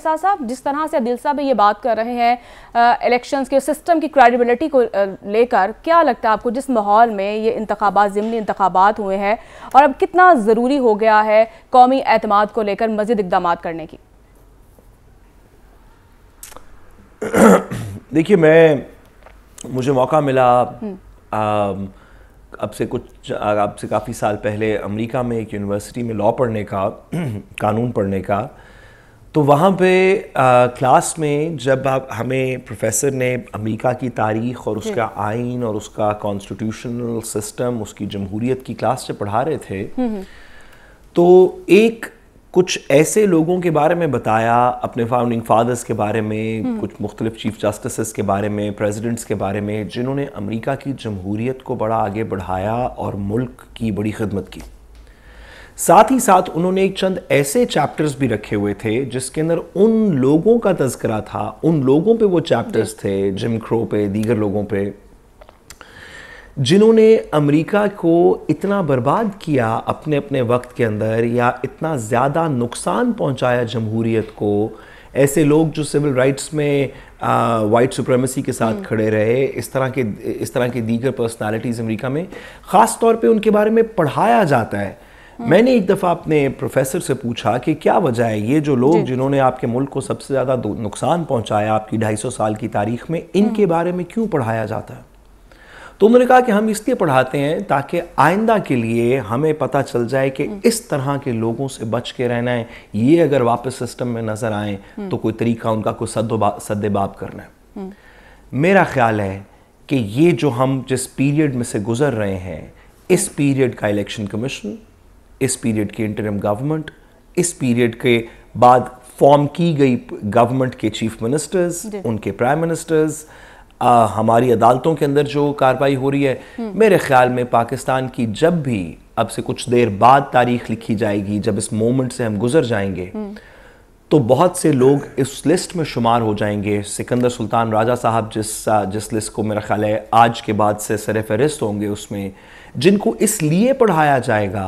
साहब जिस तरह से दिल साहब ये बात कर रहे हैं इलेक्शंस के सिस्टम की क्रेडिबिलिटी को लेकर क्या लगता है आपको जिस माहौल में ये इंतबात ज़मनी इंतबात हुए हैं और अब कितना ज़रूरी हो गया है कौमी एतमाद को लेकर मज़ीद इकदाम करने की देखिए मैं मुझे मौका मिला हम्म। अब से कुछ अब से काफ़ी साल पहले अमेरिका में एक यूनिवर्सिटी में लॉ पढ़ने का कानून पढ़ने का तो वहाँ पे आ, क्लास में जब आप हमें प्रोफेसर ने अमेरिका की तारीख और उसका आइन और उसका कॉन्स्टिट्यूशनल सिस्टम उसकी जमहूरियत की क्लास से पढ़ा रहे थे हम्म, हम्म। तो एक कुछ ऐसे लोगों के बारे में बताया अपने फाउंडिंग फादर्स के बारे में हम्म। कुछ मुख्तलिफ चीफ जस्टिस के बारे में प्रेसिडेंट्स के बारे में जिन्होंने अमेरिका की जमहूरियत को बड़ा आगे बढ़ाया और मुल्क की बड़ी खदमत की साथ ही साथ उन्होंने एक चंद ऐसे चैप्टर्स भी रखे हुए थे जिसके अंदर उन लोगों का तस्करा था उन लोगों पे वो चैप्टर्स थे जिम क्रो पे दीगर लोगों पे जिन्होंने अमेरिका को इतना बर्बाद किया अपने अपने वक्त के अंदर या इतना ज़्यादा नुकसान पहुंचाया जमहूरीत को ऐसे लोग जो सिविल राइट्स में वाइट सुप्रेमेसी के साथ हम्म। खड़े रहे इस तरह के इस तरह के दीगर पर्सनालिटीज़ अमेरिका में ख़ास तौर पे उनके बारे में पढ़ाया जाता है हम्म। मैंने एक दफ़ा अपने प्रोफेसर से पूछा कि क्या वजह है ये जो लोग जिन्होंने आपके मुल्क को सबसे ज़्यादा नुकसान पहुंचाया आपकी सौ साल की तारीख में इनके हम्म। बारे में क्यों पढ़ाया जाता है तो उन्होंने कहा कि हम इसलिए पढ़ाते हैं ताकि आइंदा के लिए हमें पता चल जाए कि हम्म। इस तरह के लोगों से बच के रहना है ये अगर वापस सिस्टम में नज़र आए तो कोई तरीका उनका कोई सद्देबाप करना है मेरा ख्याल है कि ये जो हम जिस पीरियड में से गुजर रहे हैं इस पीरियड का इलेक्शन कमीशन इस पीरियड की इंटरम गवर्नमेंट इस पीरियड के बाद फॉर्म की गई गवर्नमेंट के चीफ मिनिस्टर्स उनके प्राइम मिनिस्टर्स आ, हमारी अदालतों के अंदर जो कार्रवाई हो रही है हम्म। मेरे ख्याल में पाकिस्तान की जब भी अब से कुछ देर बाद तारीख लिखी जाएगी जब इस मोमेंट से हम गुजर जाएंगे हम्म। तो बहुत से लोग इस लिस्ट में शुमार हो जाएंगे सिकंदर सुल्तान राजा साहब जिस जिस लिस्ट को मेरा ख्याल है आज के बाद से सर फहरिस्त होंगे उसमें जिनको इसलिए पढ़ाया जाएगा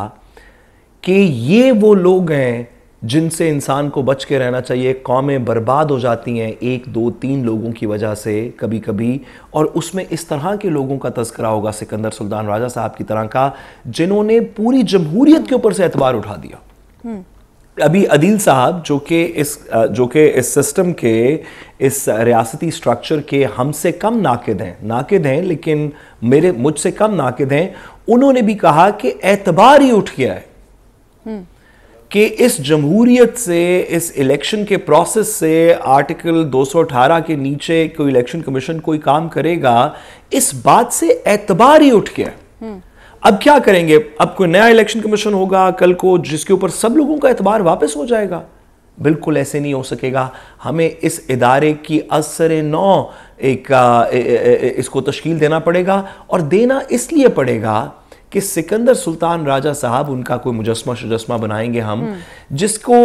कि ये वो लोग हैं जिनसे इंसान को बच के रहना चाहिए कौमें बर्बाद हो जाती हैं एक दो तीन लोगों की वजह से कभी कभी और उसमें इस तरह के लोगों का तस्करा होगा सिकंदर सुल्तान राजा साहब की तरह का जिन्होंने पूरी जमहूरियत के ऊपर से एतबार उठा दिया हम्म। अभी अदील साहब जो कि इस जो कि इस सिस्टम के इस रियासती स्ट्रक्चर के हमसे कम नाक़द हैं नाक़द हैं लेकिन मेरे मुझसे कम नाक़द हैं उन्होंने भी कहा कि एतबार ही उठ गया है कि इस जमहूरियत से इस इलेक्शन के प्रोसेस से आर्टिकल 218 के नीचे कोई इलेक्शन कमीशन कोई काम करेगा इस बात से एतबार ही उठ गया अब क्या करेंगे अब कोई नया इलेक्शन कमीशन होगा कल को जिसके ऊपर सब लोगों का एतबार वापस हो जाएगा बिल्कुल ऐसे नहीं हो सकेगा हमें इस इदारे की असर नौ एक इसको तश्कील देना पड़ेगा और देना इसलिए पड़ेगा कि सिकंदर सुल्तान राजा साहब उनका कोई मुजस्मा शुजस्मा बनाएंगे हम हम्म। जिसको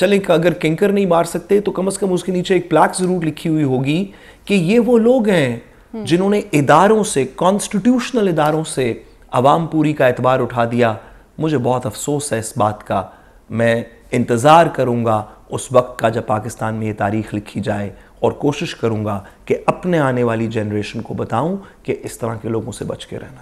चले अगर किंकर नहीं मार सकते तो कम से कम उसके नीचे एक प्लाक जरूर लिखी हुई होगी कि ये वो लोग हैं हम्म। जिन्होंने इदारों से कॉन्स्टिट्यूशनल इदारों से अवाम पूरी का एतबार उठा दिया मुझे बहुत अफसोस है इस बात का मैं इंतज़ार करूँगा उस वक्त का जब पाकिस्तान में ये तारीख लिखी जाए और कोशिश करूँगा कि अपने आने वाली जनरेशन को बताऊँ कि इस तरह के लोगों से बच के रहना